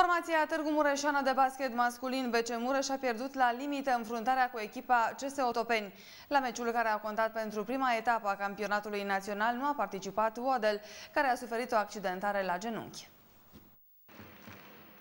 Formația Târgu Mureșană de basket masculin BC Mureș a pierdut la limită înfruntarea cu echipa CS Otopeni. La meciul care a contat pentru prima etapă a campionatului național nu a participat Wadel, care a suferit o accidentare la genunchi.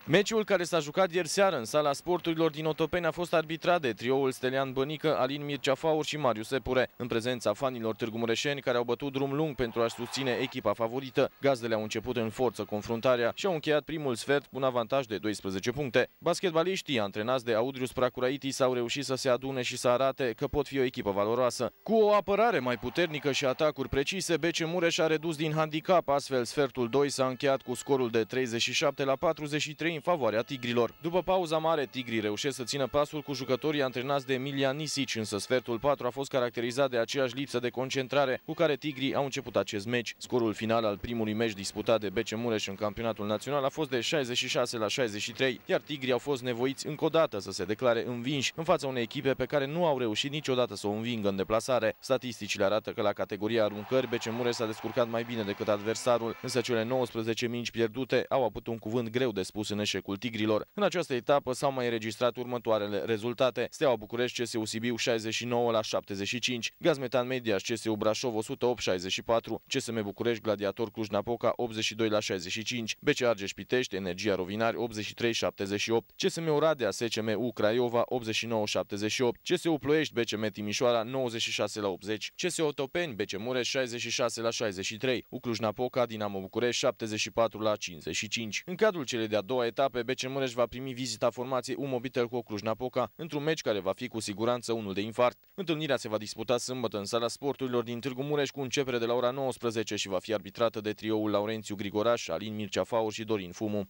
Meciul care s-a jucat ieri seară în sala sporturilor din Otopeni a fost arbitrat de trioul Stelian Bănică, Alin Mircea Faur și Marius Epure, în prezența fanilor Târgu Mureșeni care au bătut drum lung pentru a-și susține echipa favorită. Gazdele au început în forță confruntarea și au încheiat primul sfert cu un avantaj de 12 puncte. Basketbaliștii, antrenați de Audrius Pracuraiti, s-au reușit să se adune și să arate că pot fi o echipă valoroasă. Cu o apărare mai puternică și atacuri precise, BC Mureș a redus din handicap, astfel sfertul 2 s-a încheiat cu scorul de 37 la 43 în favoarea tigrilor. După pauza mare, tigrii reușesc să țină pasul cu jucătorii antrenați de Emilia Nisici, însă sfertul 4 a fost caracterizat de aceeași lipsă de concentrare cu care tigrii au început acest meci. Scorul final al primului meci disputat de BC Mureș în campionatul național a fost de 66 la 63, iar tigrii au fost nevoiți încă o dată să se declare învinși în fața unei echipe pe care nu au reușit niciodată să o învingă în deplasare. Statisticile arată că la categoria aruncări BC Mureș s-a descurcat mai bine decât adversarul, însă cele 19 mingi pierdute au avut un cuvânt greu de spus în eșecul Tigrilor. În această etapă s-au mai înregistrat următoarele rezultate. Steaua București, CSU Sibiu 69 la 75, Gazmetan Media, CSU Brașov 108 64, CSM București, Gladiator Cluj-Napoca 82 la 65, BC Argeș Pitești, Energia Rovinari 83 78, CSM Oradea, SCMU Craiova 89 78, CSU Ploiești, BCM Timișoara 96 la 80, CSU Topeni, BC Mureș 66 la 63, Ucluj-Napoca, Dinamo București 74 la 55. În cadrul celei de-a doua etape, BC Mureș va primi vizita formației Umobitel cu Cluj-Napoca într-un meci care va fi cu siguranță unul de infart. Întâlnirea se va disputa sâmbătă în sala sporturilor din Târgu Mureș cu începere de la ora 19 și va fi arbitrată de trioul Laurențiu Grigoraș, Alin Mircea Faur și Dorin Fumu.